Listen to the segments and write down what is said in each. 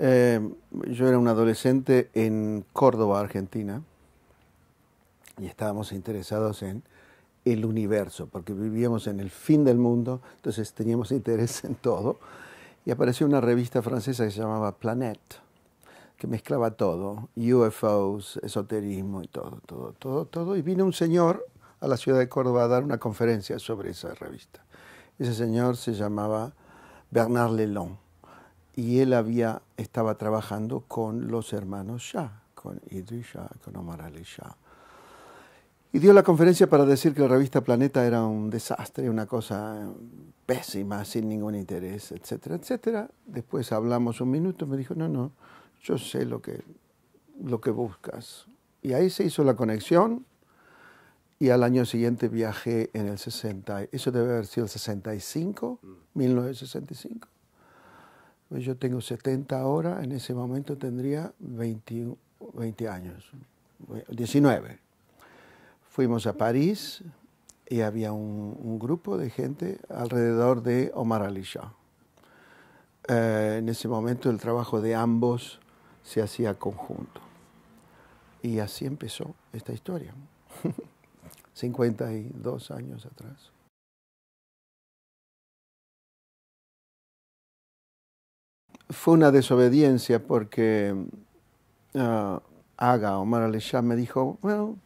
Eh, yo era un adolescente en Córdoba, Argentina, y estábamos interesados en el universo, porque vivíamos en el fin del mundo, entonces teníamos interés en todo. Y apareció una revista francesa que se llamaba Planète, que mezclaba todo, UFOs, esoterismo y todo, todo, todo, todo. Y vino un señor a la ciudad de Córdoba a dar una conferencia sobre esa revista. Ese señor se llamaba Bernard Lelon y él había, estaba trabajando con los hermanos Shah, con Idris Shah, con Omar Ali Shah. Y dio la conferencia para decir que la revista Planeta era un desastre, una cosa eh, pésima, sin ningún interés, etcétera, etcétera. Después hablamos un minuto, me dijo, no, no, yo sé lo que, lo que buscas. Y ahí se hizo la conexión y al año siguiente viajé en el 60, eso debe haber sido el 65, 1965. Pues yo tengo 70 ahora, en ese momento tendría 20, años, 19. Eh, Fuimos a París y había un, grupo de gente alrededor de Omar Ali eh, en ese momento el trabajo de ambos se hacía conjunto. Y así empezó esta historia, 52 años atrás. fue una desobediencia porque ah, Aga, Omar al me dijo, bueno,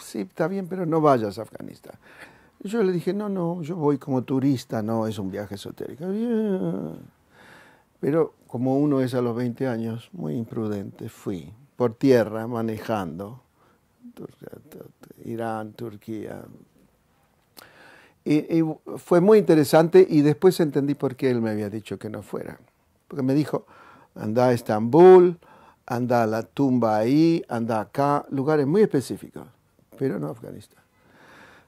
sí, está bien, pero no vayas a Afganistán. Yo le dije, no, no, yo voy como turista, no, es un viaje esotérico. Ah, pero como uno es a los 20 años, muy imprudente, fui por tierra manejando, Irán, Turquía. Y, y fue muy interesante y después entendí por qué él me había dicho que no fuera porque me dijo, anda a Estambul, anda a la tumba ahí, anda acá, lugares muy específicos, pero no Afganistán.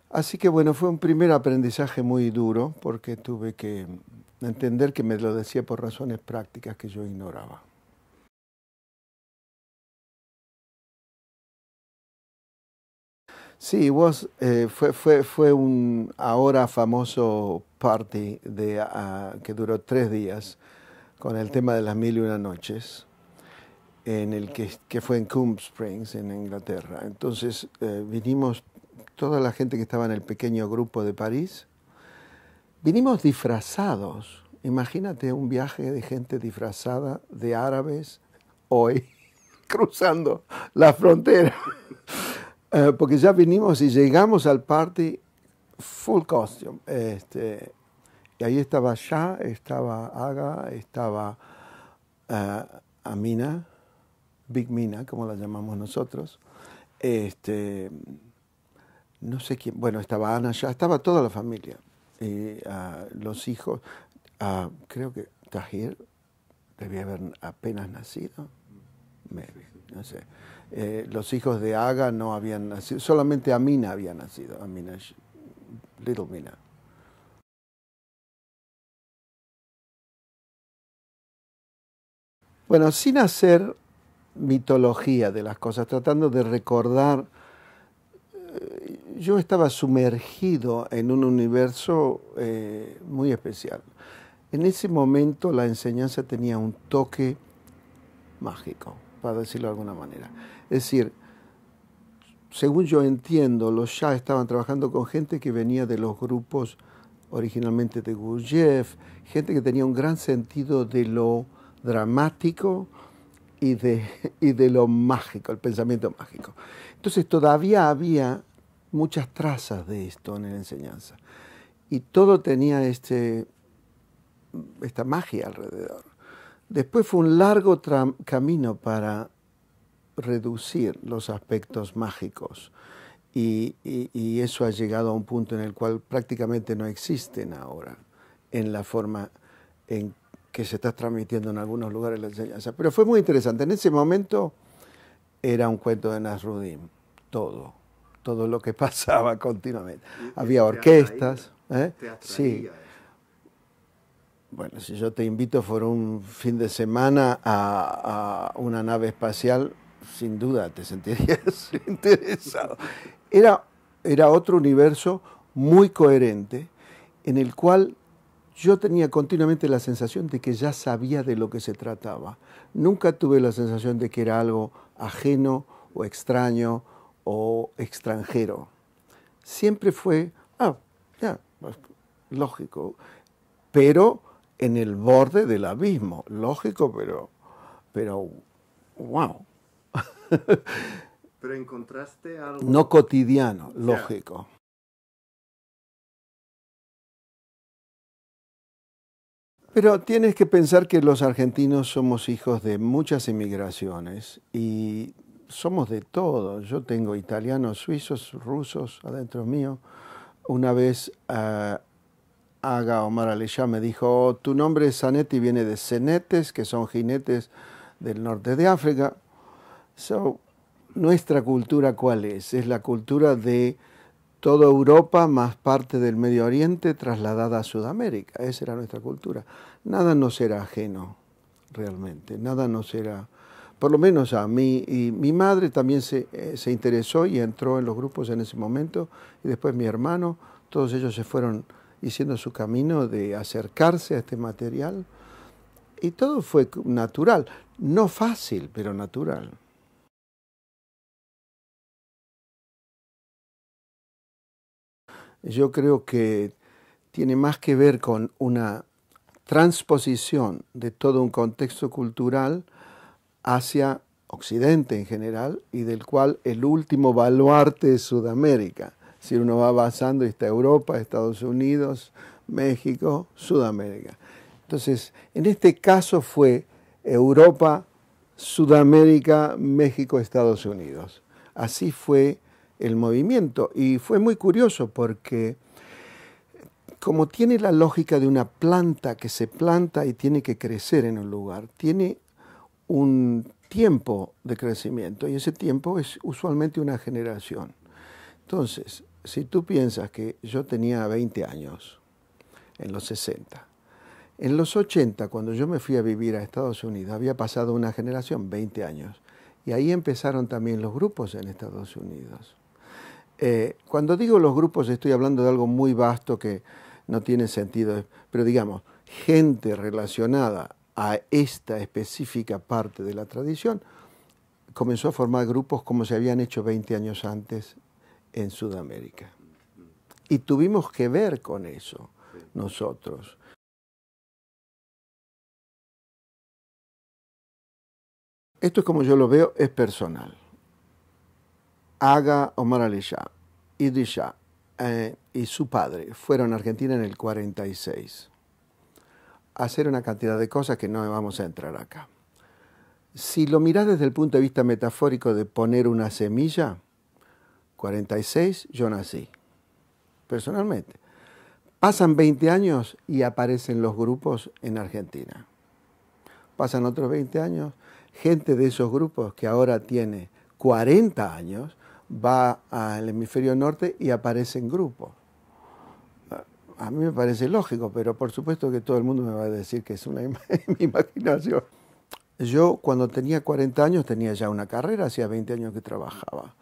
Así que bueno, fue un primer aprendizaje muy duro porque tuve que entender que me lo decía por razones prácticas que yo ignoraba. Sí, vos, eh, fue, fue, fue, un ahora famoso party de, ah, que duró tres días con el tema de las mil y una noches, en el que, fue en Coombe Springs, en Inglaterra. Entonces eh, vinimos, toda la gente que estaba en el pequeño grupo de París, vinimos disfrazados. Imagínate un viaje de gente disfrazada de árabes hoy, cruzando la frontera. Eh, porque ya vinimos y llegamos al party full costume. Este, y ahí estaba Shah, estaba Aga, estaba eh, Amina, Big Mina, como la llamamos nosotros. Este, no sé quién, bueno, estaba Ana Ya estaba toda la familia. Y, ah, los hijos, ah, creo que Tahir debía haber apenas nacido, no sé. Eh, los hijos de Aga no habían nacido, solamente Amina había nacido, Amina, Little Mina. Bueno, sin hacer mitología de las cosas, tratando de recordar, eh, yo estaba sumergido en un universo eh, muy especial. En ese momento la enseñanza tenía un toque mágico, para decirlo de alguna manera. Es decir, según yo entiendo, los ya estaban trabajando con gente que venía de los grupos originalmente de Gurdjieff, gente que tenía un gran sentido de lo dramático y de, de lo mágico, el pensamiento mágico. Entonces todavía había muchas trazas de esto en la enseñanza y todo tenía este, esta magia alrededor. Después fue un largo camino para reducir los aspectos mágicos y, eso ha llegado a un punto en el cual prácticamente no existen ahora en la forma en que que se está transmitiendo en algunos lugares la enseñanza. Pero fue muy interesante. En ese momento era un cuento de Nasruddin, todo, todo lo que pasaba continuamente. Había orquestas. ¿eh? Sí. Bueno, si yo te invito por un fin de semana a, una nave espacial, sin duda te sentirías interesado. Era, era otro universo muy coherente en el cual yo tenía continuamente la sensación de que ya sabía de lo que se trataba. Nunca tuve la sensación de que era algo ajeno o extraño o extranjero. Siempre fue, ah, ya, pues, lógico, pero en el borde del abismo, lógico, pero, pero, wow. pero encontraste algo. No cotidiano, lógico. Pero tienes que pensar que los argentinos somos hijos de muchas inmigraciones y somos de todo. Yo tengo italianos, suizos, rusos adentro mío. Una vez ah, Aga Omar Aleyá me dijo, oh, tu nombre es Zanetti, viene de Zenetes, que son jinetes del norte de África. So, ¿Nuestra cultura cuál es? Es la cultura de toda Europa más parte del Medio Oriente trasladada a Sudamérica. Esa era nuestra cultura. Nada nos era ajeno, realmente, nada nos era, por lo menos a mí, y mi madre también eh, se, interesó y entró en los grupos en ese momento, y después mi hermano, todos ellos se fueron haciendo su camino de acercarse a este material, y todo fue natural, no fácil, pero natural. yo creo que tiene más que ver con una transposición de todo un contexto cultural hacia Occidente en general y del cual el último baluarte es Sudamérica. Si uno va avanzando, está Europa, Estados Unidos, México, Sudamérica. Entonces, en este caso fue Europa, Sudamérica, México, Estados Unidos. Así fue el movimiento. Y fue muy curioso porque como tiene la lógica de una planta que se planta y tiene que crecer en un lugar, tiene un tiempo de crecimiento y ese tiempo es usualmente una generación. Entonces, si tú piensas que yo tenía 20 años en los 60, en los 80, cuando yo me fui a vivir a Estados Unidos, había pasado una generación, 20 años, y ahí empezaron también los grupos en Estados Unidos. Eh, cuando digo los grupos estoy hablando de algo muy vasto que no tiene sentido, pero digamos, gente relacionada a esta específica parte de la tradición comenzó a formar grupos como se habían hecho 20 años antes en Sudamérica. Y tuvimos que ver con eso nosotros. Esto es como yo lo veo, es personal. Aga Omar Ali y eh, y su padre fueron a Argentina en el 46 a hacer una cantidad de cosas que no vamos a entrar acá. Si lo mirás desde el punto de vista metafórico de poner una semilla, 46 yo nací, personalmente. Pasan 20 años y aparecen los grupos en Argentina. Pasan otros 20 años, gente de esos grupos que ahora tiene 40 años va al hemisferio norte y aparece en grupo. A mí me parece lógico, pero por supuesto que todo el mundo me va a decir que es una imaginación. Yo cuando tenía 40 años tenía ya una carrera, hacía 20 años que trabajaba,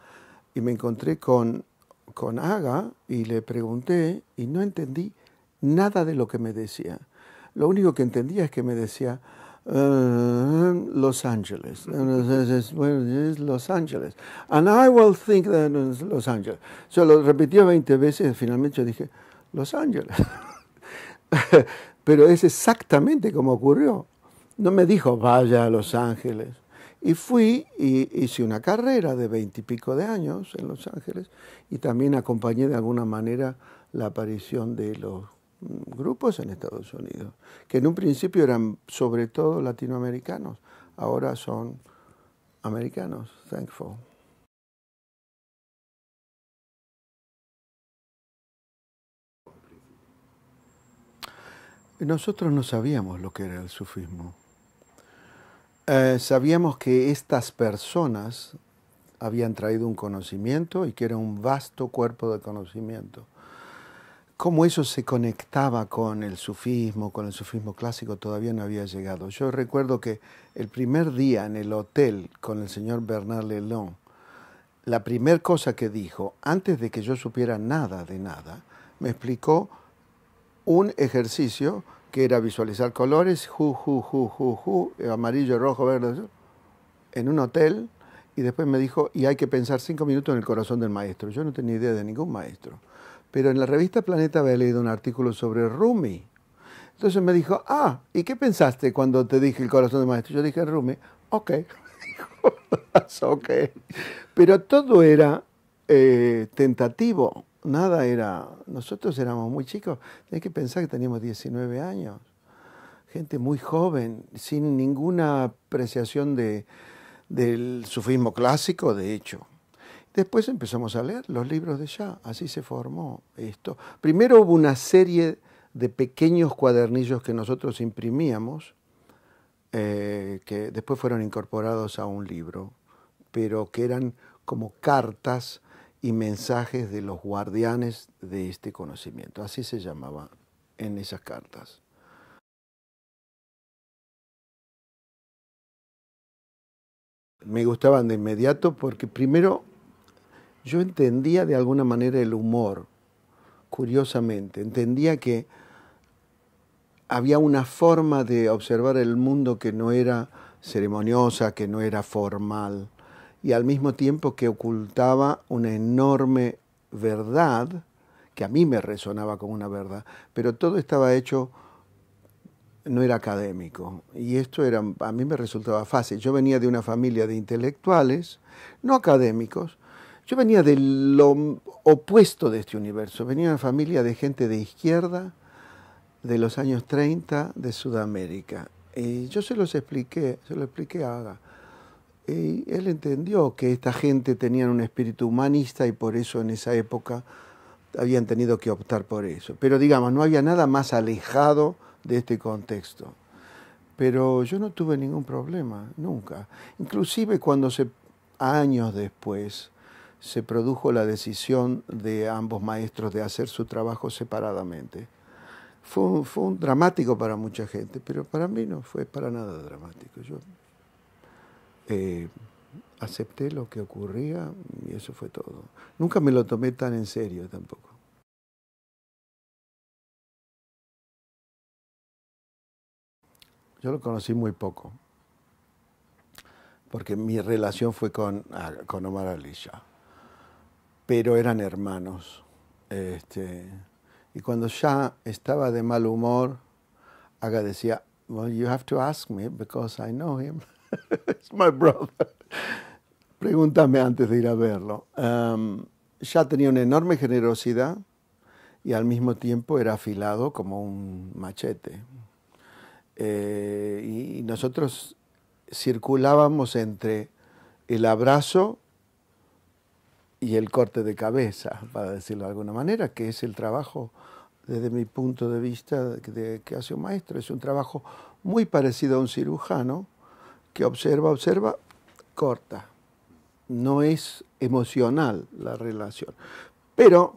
y me encontré con, con Aga y le pregunté y no entendí nada de lo que me decía. Lo único que entendía es que me decía, los Ángeles. Los Angeles. Los Ángeles, And I will think that Los Ángeles. Yo lo repitió 20 veces, y finalmente yo dije, Los Ángeles. Pero es exactamente como ocurrió. No me dijo, vaya a Los Ángeles. Y fui y hice una carrera de y 20 pico de años en Los Ángeles y también acompañé de alguna manera la aparición de los grupos en Estados Unidos, que en un principio eran sobre todo latinoamericanos, ahora son americanos, thankful. Nosotros no sabíamos lo que era el sufismo. Eh, sabíamos que estas personas habían traído un conocimiento y que era un vasto cuerpo de conocimiento cómo eso se conectaba con el sufismo, con el sufismo clásico, todavía no había llegado. Yo recuerdo que el primer día en el hotel con el señor Bernard Lelon, la primera cosa que dijo, antes de que yo supiera nada de nada, me explicó un ejercicio que era visualizar colores, ju, ju, ju, ju, ju, amarillo, rojo, verde, en un hotel, y después me dijo, y hay que pensar cinco minutos en el corazón del maestro. Yo no tenía idea de ningún maestro pero en la revista Planeta había leído un artículo sobre Rumi. Entonces me dijo, ah, ¿y qué pensaste cuando te dije el corazón de maestro? Yo dije, Rumi, ok. ok. Pero todo era eh, tentativo, nada era. Nosotros éramos muy chicos, hay que pensar que teníamos 19 años. Gente muy joven, sin ninguna apreciación de, del sufismo clásico, de hecho Después empezamos a leer los libros de ya, así se formó esto. Primero hubo una serie de pequeños cuadernillos que nosotros imprimíamos, eh, que después fueron incorporados a un libro, pero que eran como cartas y mensajes de los guardianes de este conocimiento, así se llamaba en esas cartas. Me gustaban de inmediato porque primero yo entendía de alguna manera el humor, curiosamente. Entendía que había una forma de observar el mundo que no era ceremoniosa, que no era formal, y al mismo tiempo que ocultaba una enorme verdad, que a mí me resonaba como una verdad, pero todo estaba hecho, no era académico, y esto era, a mí me resultaba fácil. Yo venía de una familia de intelectuales, no académicos, yo venía de lo opuesto de este universo, venía de una familia de gente de izquierda de los años 30 de Sudamérica. Y yo se los expliqué, se lo expliqué a Aga. Y él entendió que esta gente tenía un espíritu humanista y por eso en esa época habían tenido que optar por eso. Pero digamos, no había nada más alejado de este contexto. Pero yo no tuve ningún problema, nunca. Inclusive cuando se, años después, se produjo la decisión de ambos maestros de hacer su trabajo separadamente. Fue un, dramático para mucha gente, pero para mí no fue para nada dramático. Yo eh, acepté lo que ocurría y eso fue todo. Nunca me lo tomé tan en serio tampoco. Yo lo conocí muy poco, porque mi relación fue con, ah, con Omar Alisha pero eran hermanos. Este, y cuando ya estaba de mal humor, Aga decía, you have to ask me because I know him. It's my brother. Pregúntame antes de ir a verlo. ya tenía una enorme generosidad y al mismo tiempo era afilado como un machete. Eh, y nosotros circulábamos entre el abrazo y el corte de cabeza, para decirlo de alguna manera, que es el trabajo, desde mi punto de vista, que hace un maestro. Es un trabajo muy parecido a un cirujano que observa, observa, corta. No es emocional la relación. Pero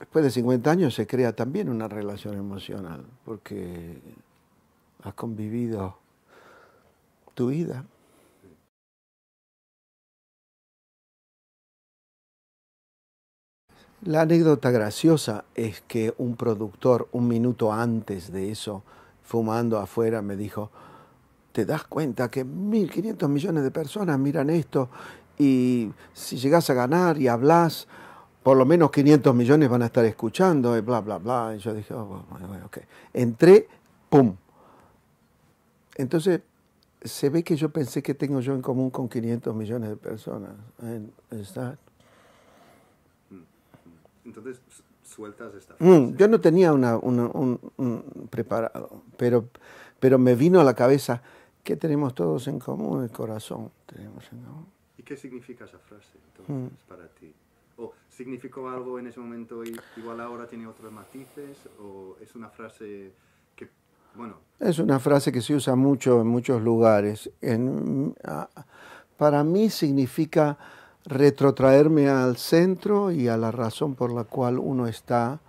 después de 50 años se crea también una relación emocional, porque has convivido tu vida La anécdota graciosa es que un productor, un minuto antes de eso, fumando afuera, me dijo, te das cuenta que 1.500 millones de personas miran esto y si llegas a ganar y hablas, por lo menos 500 millones van a estar escuchando y bla, bla, bla. Y yo dije, oh, ok. Entré, ¡pum! Entonces, se ve que yo pensé que tengo yo en común con 500 millones de personas. ¿eh? Entonces sueltas esta mm, frase. yo no tenía una, un, preparado, pero, pero me vino a la cabeza, ¿qué tenemos todos en común? El corazón tenemos ¿Y qué significa esa frase mm. para ti? ¿O significó algo en ese momento y igual ahora tiene otros matices? ¿O es una frase que, bueno... Es una frase que se usa mucho en muchos lugares. En, para mí significa retrotraerme al centro y a la razón por la cual uno está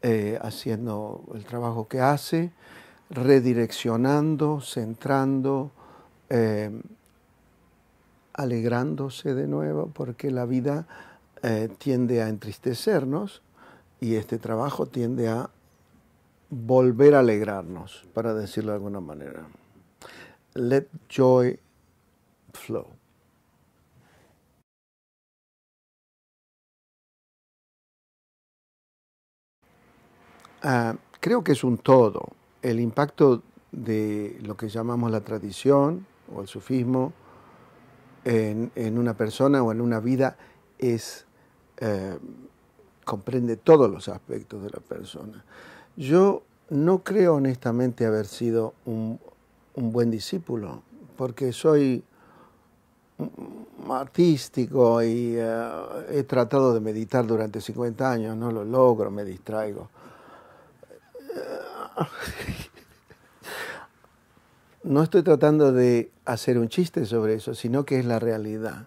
eh, haciendo el trabajo que hace, redireccionando, centrando, eh, alegrándose de nuevo, porque la vida eh, tiende a entristecernos y este trabajo tiende a volver a alegrarnos, para decirlo de alguna manera. Let joy flow. Ah, creo que es un todo. El impacto de lo que llamamos la tradición o el sufismo en, una persona o en una vida es eh, comprende todos los aspectos de la persona. Yo no creo honestamente haber sido un, buen discípulo, porque soy artístico y eh, he tratado de meditar durante 50 años, no lo logro, me distraigo. No estoy tratando de hacer un chiste sobre eso, sino que es la realidad.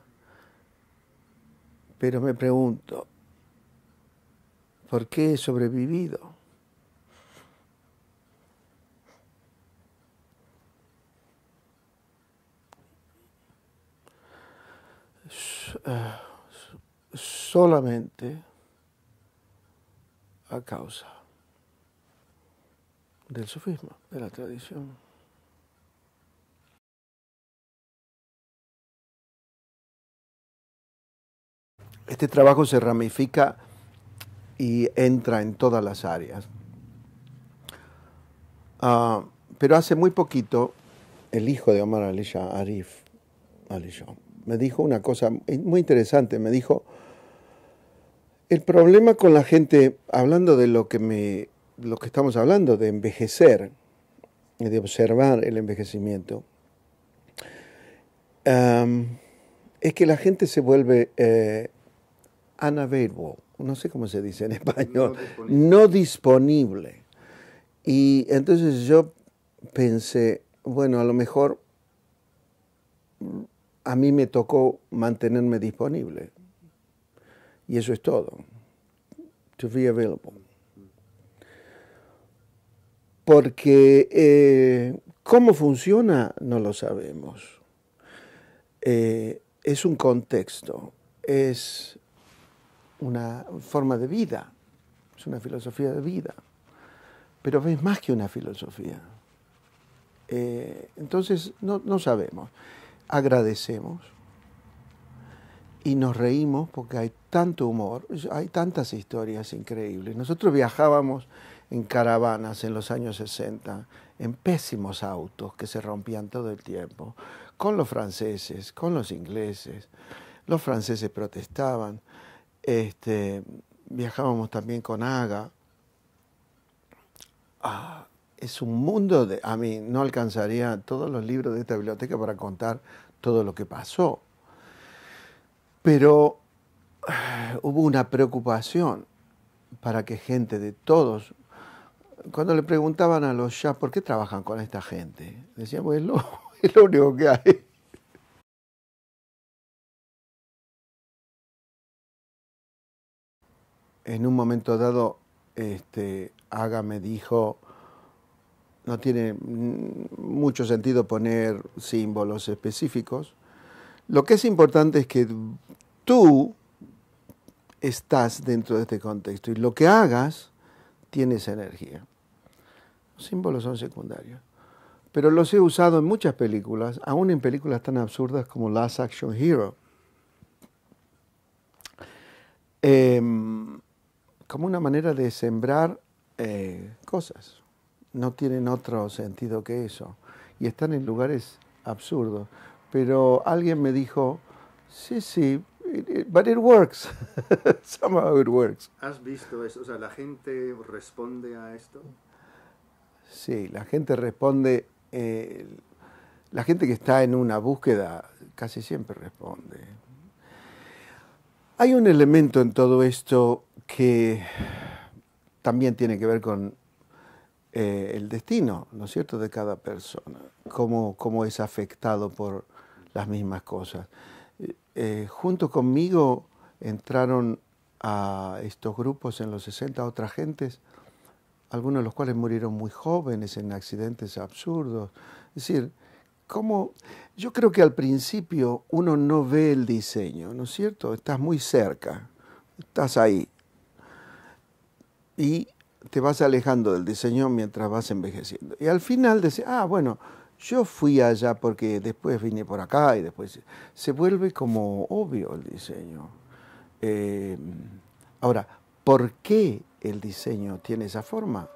Pero me pregunto, ¿por qué he sobrevivido? Eh, solamente a causa del sufismo, de la tradición. Este trabajo se ramifica y entra en todas las áreas. Ah, pero hace muy poquito, el hijo de Omar Alisha Arif Alisha, me dijo una cosa muy interesante. Me dijo, el problema con la gente, hablando de lo que me lo que estamos hablando de envejecer, y de observar el envejecimiento, es que la gente se vuelve eh, unavailable, no sé cómo se dice en español, no disponible. no disponible. Y entonces yo pensé, bueno, a lo mejor a mí me tocó mantenerme disponible. Y eso es todo. To be available porque eh, cómo funciona no lo sabemos. Eh, es un contexto, es una forma de vida, es una filosofía de vida, pero es más que una filosofía. Eh, entonces, no, no sabemos. Agradecemos y nos reímos porque hay tanto humor, hay tantas historias increíbles. Nosotros viajábamos en caravanas en los años 60, en pésimos autos que se rompían todo el tiempo, con los franceses, con los ingleses. Los franceses protestaban, este, viajábamos también con Aga. Ah, es un mundo de... A mí no alcanzaría todos los libros de esta biblioteca para contar todo lo que pasó. Pero ah, hubo una preocupación para que gente de todos cuando le preguntaban a los ya, ¿por qué trabajan con esta gente? Decían, pues es lo único que hay. En un momento dado, este, Aga me dijo, no tiene mucho sentido poner símbolos específicos. Lo que es importante es que tú estás dentro de este contexto y lo que hagas tienes energía símbolos son secundarios. Pero los he usado en muchas películas, aún en películas tan absurdas como Last Action Hero. Em, como una manera de sembrar eh, cosas. No tienen otro sentido que eso. Y están en lugares absurdos. Pero alguien me dijo, sí, sí, but it works. Somehow it works. ¿Has visto eso? O sea, ¿la gente responde a esto? Sí, la gente responde, eh, la gente que está en una búsqueda casi siempre responde. Hay un elemento en todo esto que también tiene que ver con eh, el destino, ¿no es cierto?, de cada persona, cómo, es afectado por las mismas cosas. Eh, junto conmigo entraron a estos grupos en los 60 otras gentes algunos de los cuales murieron muy jóvenes en accidentes absurdos. Es decir, ¿cómo? yo creo que al principio uno no ve el diseño, ¿no es cierto? Estás muy cerca, estás ahí. Y te vas alejando del diseño mientras vas envejeciendo. Y al final decís, ah, bueno, yo fui allá porque después vine por acá y después se vuelve como obvio el diseño. Eh, ahora, ¿por qué el diseño tiene esa forma,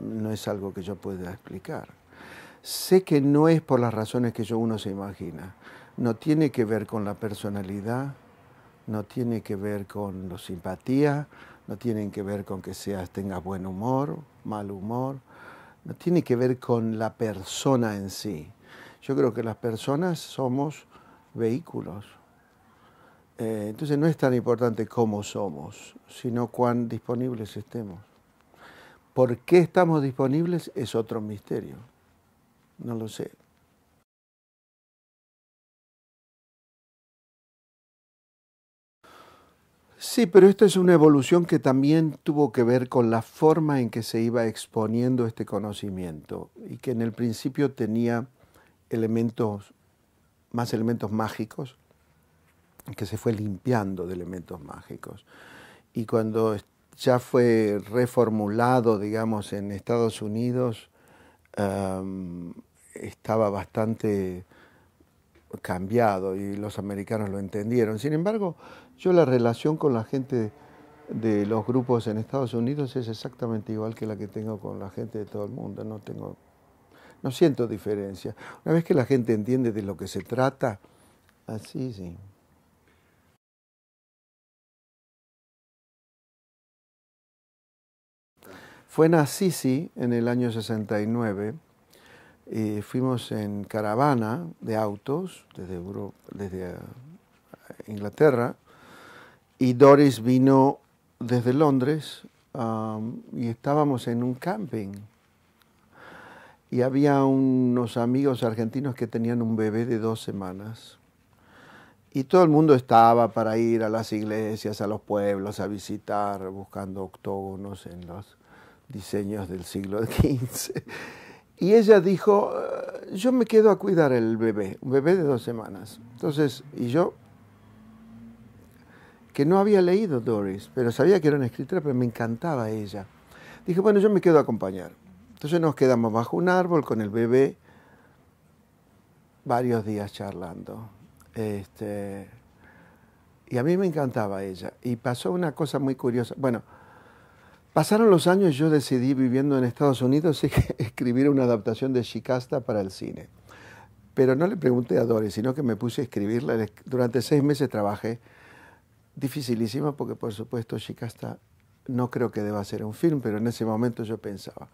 no es algo que yo pueda explicar. Sé que no es por las razones que yo uno se imagina. No tiene que ver con la personalidad, no tiene que ver con la simpatía, no tiene que ver con que seas, tengas buen humor, mal humor, no tiene que ver con la persona en sí. Yo creo que las personas somos vehículos, eh, entonces no es tan importante cómo somos, sino cuán disponibles estemos. ¿Por qué estamos disponibles es otro misterio? No lo sé. Sí, pero esta es una evolución que también tuvo que ver con la forma en que se iba exponiendo este conocimiento y que en el principio tenía elementos, más elementos mágicos, que se fue limpiando de elementos mágicos. Y cuando ya fue reformulado, digamos, en Estados Unidos, estaba bastante cambiado y los americanos lo entendieron. Sin embargo, yo la relación con la gente de los grupos en Estados Unidos es exactamente igual que la que tengo con la gente de todo el mundo. No tengo, no siento diferencia. Una vez que la gente entiende de lo que se trata, así sí. Fue en Assisi en el año 69. Eh, fuimos en caravana de autos desde, eh, Inglaterra y Doris vino desde Londres um, y estábamos en un camping. Y había unos amigos argentinos que tenían un bebé de dos semanas. Y todo el mundo estaba para ir a las iglesias, a los pueblos, a visitar, buscando octógonos en los, diseños del siglo XV. Y ella dijo, eh, yo me quedo a cuidar el bebé, un bebé de dos semanas. Entonces, y yo, que no había leído Doris, pero sabía que era una escritora, pero me encantaba ella. Dije, bueno, yo me quedo a acompañar. Entonces nos quedamos bajo un árbol con el bebé varios días charlando. Este, y a mí me encantaba ella. Y pasó una cosa muy curiosa. Bueno, Pasaron los años, yo decidí viviendo en Estados Unidos escribir una adaptación de Shikasta para el cine. Pero no le pregunté a Doris, sino que me puse a escribirla. Durante seis meses trabajé, dificilísima, porque por supuesto Shikasta no creo que deba ser un film, pero en ese momento yo pensaba.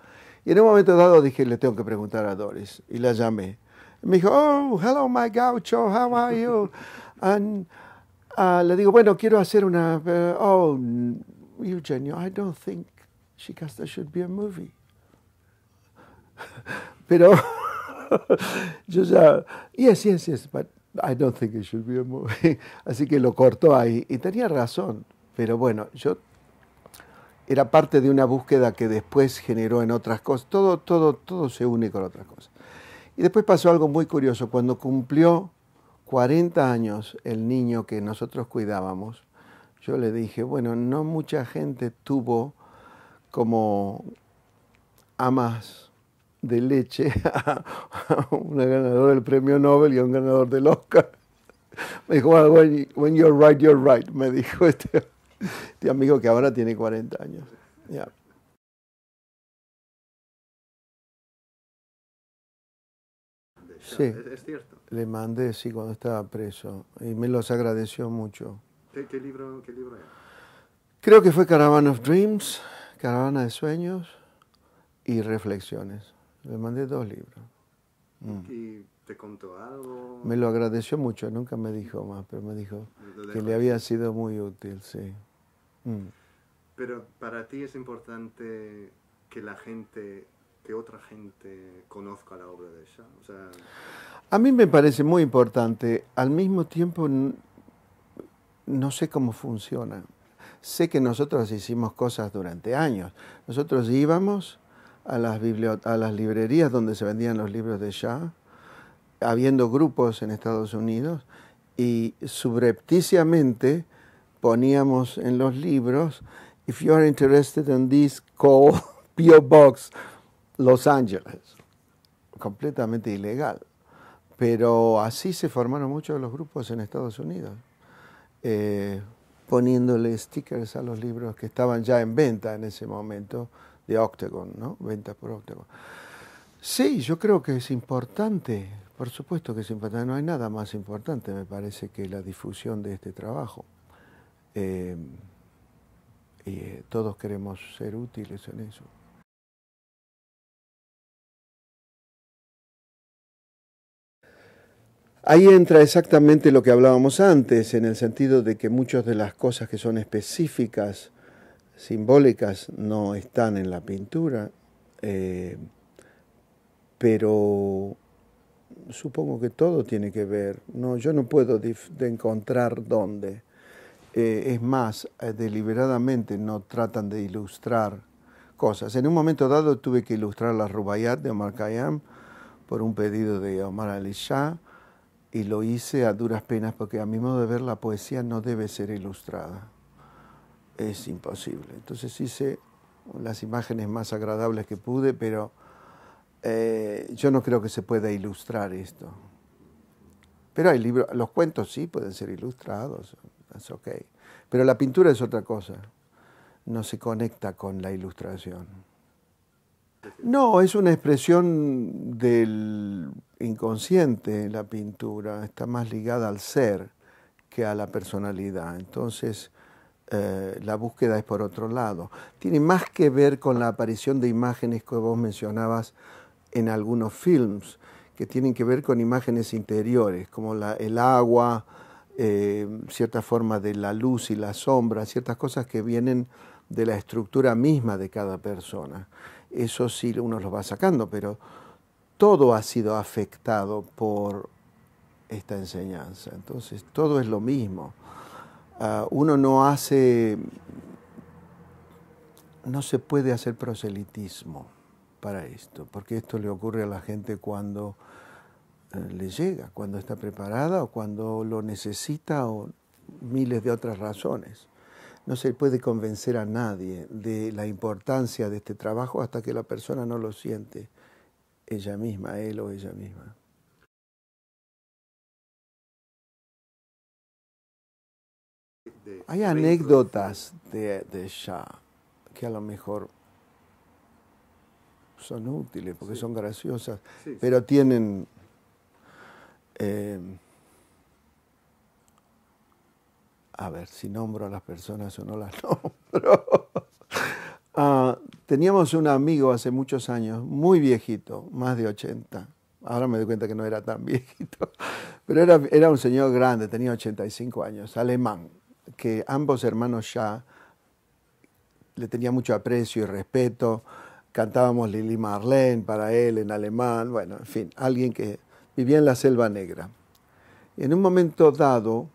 Y en un momento dado dije, le tengo que preguntar a Doris, y la llamé. me dijo, oh, hello my gaucho, how are you? And, ah, le digo, bueno, quiero hacer una... Eh, oh, Eugenio, I don't think Shikasta should be a movie. Pero, yo ya, yes, yes, yes, but I don't think it should be a movie. Así que lo cortó ahí. Y tenía razón, pero bueno, yo era parte de una búsqueda que después generó en otras cosas. Todo, todo, todo se une con otras cosas. Y después pasó algo muy curioso. Cuando cumplió 40 años el niño que nosotros cuidábamos, yo le dije, bueno, no mucha gente tuvo como amas de leche a un ganador del premio Nobel y a un ganador del Oscar. Me dijo, when, you're right, you're right, me dijo este, este, amigo que ahora tiene 40 años. Sí, es cierto. Le mandé, sí, cuando estaba preso y me los agradeció mucho. ¿Qué, libro, era? Creo que fue Caravan of Dreams, Caravana de Sueños y Reflexiones. Le mandé dos libros. Mm. ¿Y te contó algo? Me lo agradeció mucho, nunca me dijo más, pero me dijo que le había sido muy útil, sí. Mm. Pero para ti es importante que la gente, que otra gente conozca la obra de ella. A mí me parece muy importante. Al mismo tiempo no sé cómo funciona. Sé que nosotros hicimos cosas durante años. Nosotros íbamos a las, a las librerías donde se vendían los libros de Shah, habiendo grupos en Estados Unidos, y subrepticiamente poníamos en los libros, if you are interested in this, call P.O. Box Los Angeles. Completamente ilegal. Pero así se formaron muchos de los grupos en Estados Unidos eh, poniéndole stickers a los libros que estaban ya en venta en ese momento de Octagon, ¿no? Venta por Octagon. Sí, yo creo que es importante, por supuesto que es importante, no hay nada más importante, me parece, que la difusión de este trabajo. Eh, y eh, todos queremos ser útiles en eso. Ahí entra exactamente lo que hablábamos antes, en el sentido de que muchas de las cosas que son específicas, simbólicas, no están en la pintura, eh, pero supongo que todo tiene que ver. No, yo no puedo encontrar dónde. Eh, es más, eh, deliberadamente no tratan de ilustrar cosas. En un momento dado tuve que ilustrar la rubayat de Omar Khayyam por un pedido de Omar Ali Shah y lo hice a duras penas porque a mi modo de ver la poesía no debe ser ilustrada. Es imposible. Entonces hice las imágenes más agradables que pude, pero eh, yo no creo que se pueda ilustrar esto. Pero hay libros, los cuentos sí pueden ser ilustrados, es ok. Pero la pintura es otra cosa, no se conecta con la ilustración. No, es una expresión del inconsciente la pintura, está más ligada al ser que a la personalidad. Entonces, eh, la búsqueda es por otro lado. Tiene más que ver con la aparición de imágenes que vos mencionabas en algunos films, que tienen que ver con imágenes interiores, como el agua, eh, cierta forma de la luz y la sombra, ciertas cosas que vienen de la estructura misma de cada persona. Eso sí, uno los va sacando, pero todo ha sido afectado por esta enseñanza. Entonces, todo es lo mismo. Ah, uno no hace, no se puede hacer proselitismo para esto, porque esto le ocurre a la gente cuando eh, le llega, cuando está preparada o cuando lo necesita o miles de otras razones. No se puede convencer a nadie de la importancia de este trabajo hasta que la persona no lo siente ella misma, él o ella misma. Hay anécdotas de, de Shah que a lo mejor son útiles porque son graciosas, pero tienen eh, a ver si nombro a las personas o no las nombro. ah, Teníamos un amigo hace muchos años, muy viejito, más de 80. Ahora me doy cuenta que no era tan viejito, pero era, era un señor grande, tenía 85 años, alemán, que ambos hermanos ya le tenía mucho aprecio y respeto. Cantábamos Lili Marlene para él en alemán, bueno, en fin, alguien que vivía en la selva negra. Y en un momento dado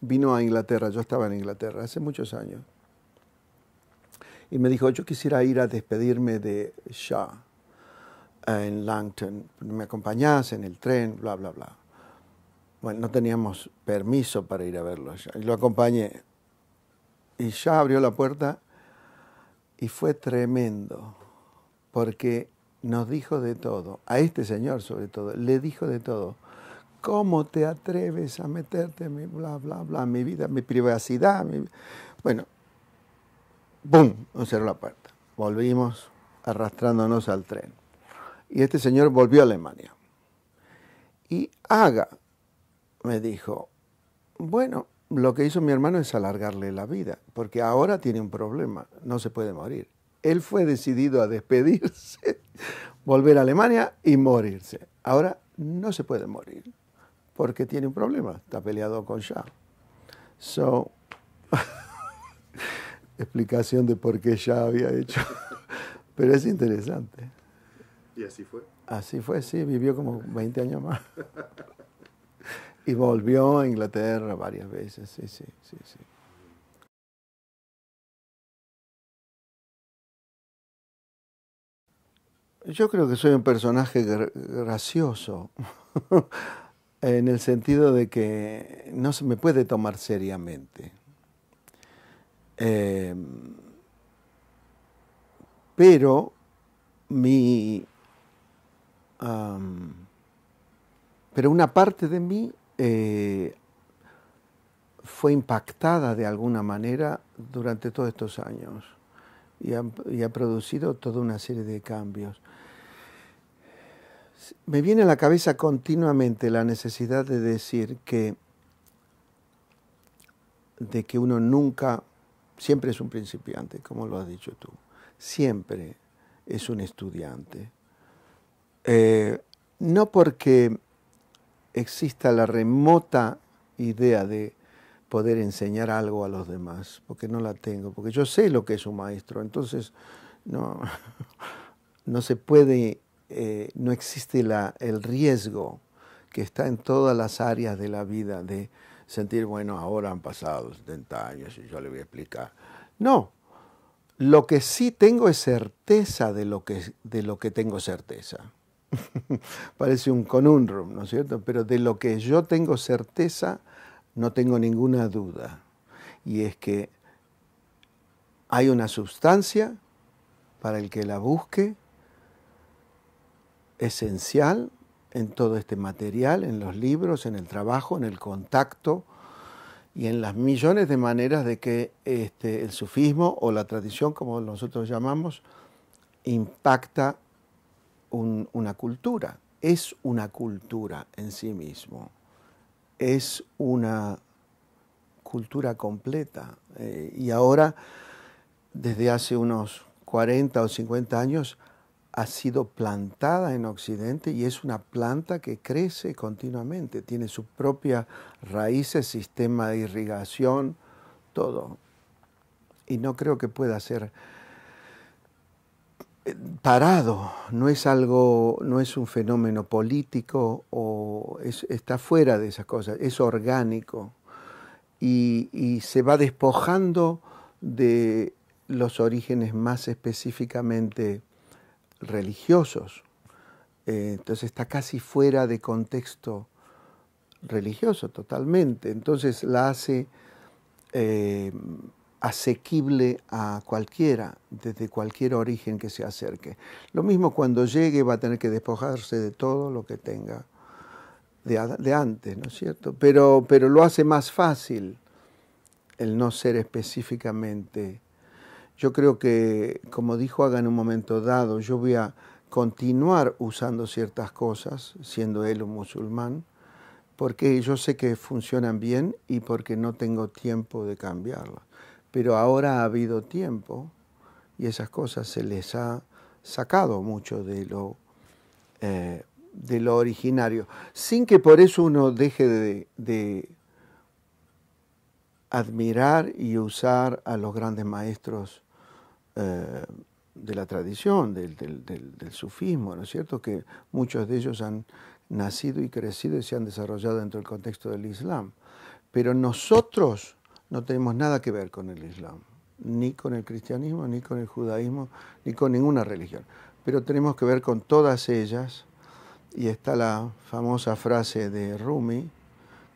vino a Inglaterra, yo estaba en Inglaterra hace muchos años, y me dijo, yo quisiera ir a despedirme de Shah en Langton, me acompañás en el tren, bla, bla, bla. Bueno, no teníamos permiso para ir a verlo. Y lo acompañé. Y ya abrió la puerta y fue tremendo, porque nos dijo de todo, a este señor sobre todo, le dijo de todo. ¿Cómo te atreves a meterte en mi bla, bla, bla, mi vida, mi privacidad? Mi... Bueno, ¡Bum! Nos cerró la puerta. Volvimos arrastrándonos al tren. Y este señor volvió a Alemania. Y Aga me dijo, bueno, lo que hizo mi hermano es alargarle la vida, porque ahora tiene un problema, no se puede morir. Él fue decidido a despedirse, volver a Alemania y morirse. Ahora no se puede morir, porque tiene un problema, está peleado con Shah. So, explicación de por qué ya había hecho. Pero es interesante. ¿Y así fue? Así fue, sí, vivió como 20 años más. Y volvió a Inglaterra varias veces, sí, sí, sí, sí. Yo creo que soy un personaje gracioso, en el sentido de que no se me puede tomar seriamente. Em, pero mi. pero una parte de mí eh, fue impactada de alguna manera durante todos estos años y ha, y ha, producido toda una serie de cambios. Me viene a la cabeza continuamente la necesidad de decir que, de que uno nunca siempre es un principiante, como lo has dicho tú. Siempre es un estudiante. Eh, no porque exista la remota idea de poder enseñar algo a los demás, porque no la tengo, porque yo sé lo que es un maestro, entonces no, no se puede, eh, no existe el riesgo que está en todas las áreas de la vida de sentir, bueno, ahora han pasado 70 años y yo le voy a explicar. No, lo que sí tengo es certeza de lo que, de lo que tengo certeza. Parece un conundrum, ¿no es cierto? Pero de lo que yo tengo certeza, no tengo ninguna duda. Y es que hay una sustancia para el que la busque, esencial, en todo este material, en los libros, en el trabajo, en el contacto y en las millones de maneras de que este, el sufismo o la tradición, como nosotros llamamos, impacta una cultura. Es una cultura en sí mismo. Es una cultura completa. Eh, y ahora, desde hace unos 40 o 50 años, ha sido plantada en Occidente y es una planta que crece continuamente, tiene sus propias raíces, sistema de irrigación, todo. Y no creo que pueda ser eh, parado, no es algo, no es un fenómeno político o está fuera de esas cosas, es orgánico y se va despojando de los orígenes más específicamente religiosos. Eh, entonces está casi fuera de contexto religioso totalmente. Entonces la hace eh, asequible a cualquiera, desde cualquier origen que se acerque. Lo mismo cuando llegue va a tener que despojarse de todo lo que tenga de, antes, ¿no es cierto? Pero, pero lo hace más fácil el no ser específicamente yo creo que, como dijo Haga en un momento dado, yo voy a continuar usando ciertas cosas, siendo él un musulmán, porque yo sé que funcionan bien y porque no tengo tiempo de cambiarlas. Pero ahora ha habido tiempo y esas cosas se les ha sacado mucho de lo, eh, de lo originario, sin que por eso uno deje de, de admirar y usar a los grandes maestros eh, de la tradición, del, del, sufismo, ¿no es cierto? Que muchos de ellos han nacido y crecido y se han desarrollado dentro del contexto del Islam. Pero nosotros no tenemos nada que ver con el Islam, ni con el cristianismo, ni con el judaísmo, ni con ninguna religión. Pero tenemos que ver con todas ellas. Y está la famosa frase de Rumi,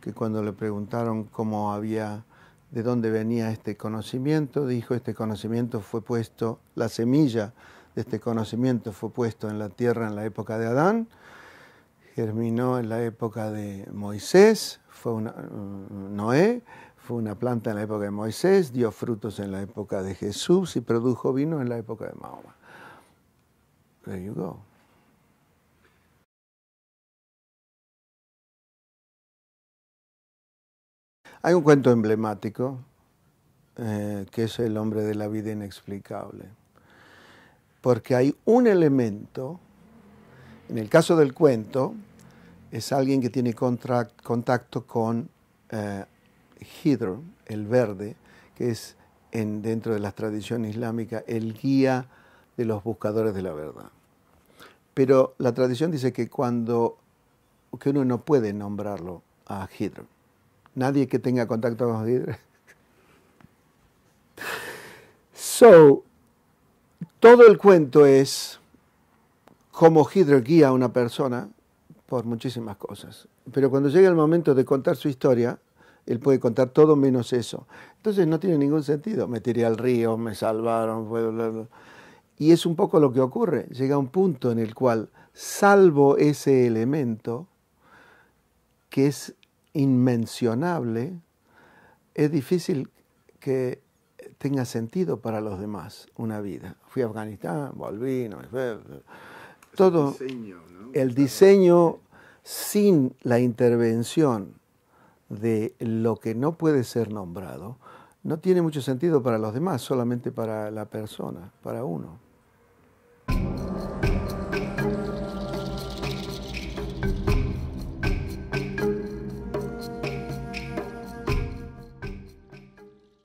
que cuando le preguntaron cómo había de dónde venía este conocimiento, dijo, este conocimiento fue puesto, la semilla de este conocimiento fue puesto en la tierra en la época de Adán, germinó en la época de Moisés, fue una, Noé, fue una planta en la época de Moisés, dio frutos en la época de Jesús y produjo vino en la época de Mahoma. There you go. Hay un cuento emblemático eh, que es el hombre de la vida inexplicable, porque hay un elemento, en el caso del cuento, es alguien que tiene contacto con eh, Hidr, el verde, que es dentro de la tradición islámica el guía de los buscadores de la verdad. Pero la tradición dice que cuando que uno no puede nombrarlo a Hidr. Nadie que tenga contacto con los So, todo el cuento es como Hitler guía a una persona por muchísimas cosas. Pero cuando llega el momento de contar su historia, él puede contar todo menos eso. Entonces no tiene ningún sentido. Me tiré al río, me salvaron, Y es un poco lo que ocurre. Llega un punto en el cual, salvo ese elemento, que es inmencionable, es difícil que tenga sentido para los demás una vida. Fui a Afganistán, volví, no me fue. Todo el diseño sin la intervención de lo que no puede ser nombrado, no tiene mucho sentido para los demás, solamente para la persona, para uno.